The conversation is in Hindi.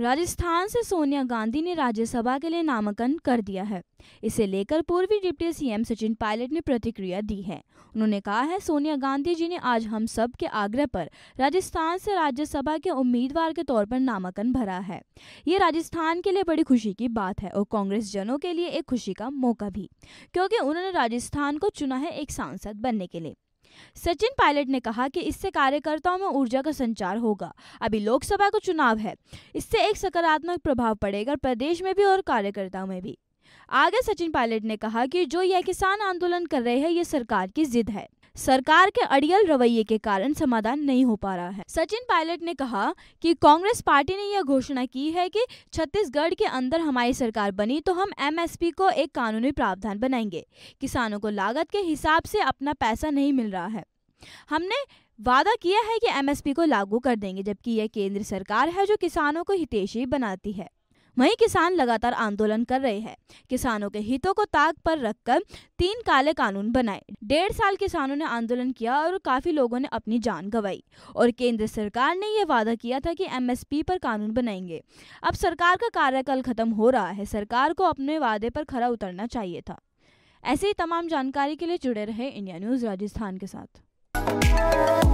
राजस्थान से सोनिया गांधी ने राज्यसभा के लिए नामांकन कर दिया है इसे लेकर पूर्वी डिप्टी सीएम सचिन पायलट ने प्रतिक्रिया दी है उन्होंने कहा है सोनिया गांधी जी ने आज हम सब के आग्रह पर राजस्थान से राज्यसभा के उम्मीदवार के तौर पर नामांकन भरा है ये राजस्थान के लिए बड़ी खुशी की बात है और कांग्रेस जनों के लिए एक खुशी का मौका भी क्योंकि उन्होंने राजस्थान को चुना है एक सांसद बनने के लिए सचिन पायलट ने कहा कि इससे कार्यकर्ताओं में ऊर्जा का संचार होगा अभी लोकसभा का चुनाव है इससे एक सकारात्मक प्रभाव पड़ेगा प्रदेश में भी और कार्यकर्ताओं में भी आगे सचिन पायलट ने कहा कि जो यह किसान आंदोलन कर रहे हैं ये सरकार की जिद है सरकार के अड़ियल रवैये के कारण समाधान नहीं हो पा रहा है सचिन पायलट ने कहा कि कांग्रेस पार्टी ने यह घोषणा की है कि छत्तीसगढ़ के अंदर हमारी सरकार बनी तो हम एमएसपी को एक कानूनी प्रावधान बनाएंगे किसानों को लागत के हिसाब से अपना पैसा नहीं मिल रहा है हमने वादा किया है कि एमएसपी को लागू कर देंगे जबकि यह केंद्र सरकार है जो किसानों को हितेशी बनाती है वहीं किसान लगातार आंदोलन कर रहे हैं किसानों के हितों को ताक पर रखकर तीन काले कानून बनाए डेढ़ साल किसानों ने आंदोलन किया और काफी लोगों ने अपनी जान गवाई और केंद्र सरकार ने यह वादा किया था कि एमएसपी पर कानून बनाएंगे अब सरकार का कार्यकाल खत्म हो रहा है सरकार को अपने वादे पर खरा उतरना चाहिए था ऐसे ही तमाम जानकारी के लिए जुड़े रहे इंडिया न्यूज राजस्थान के साथ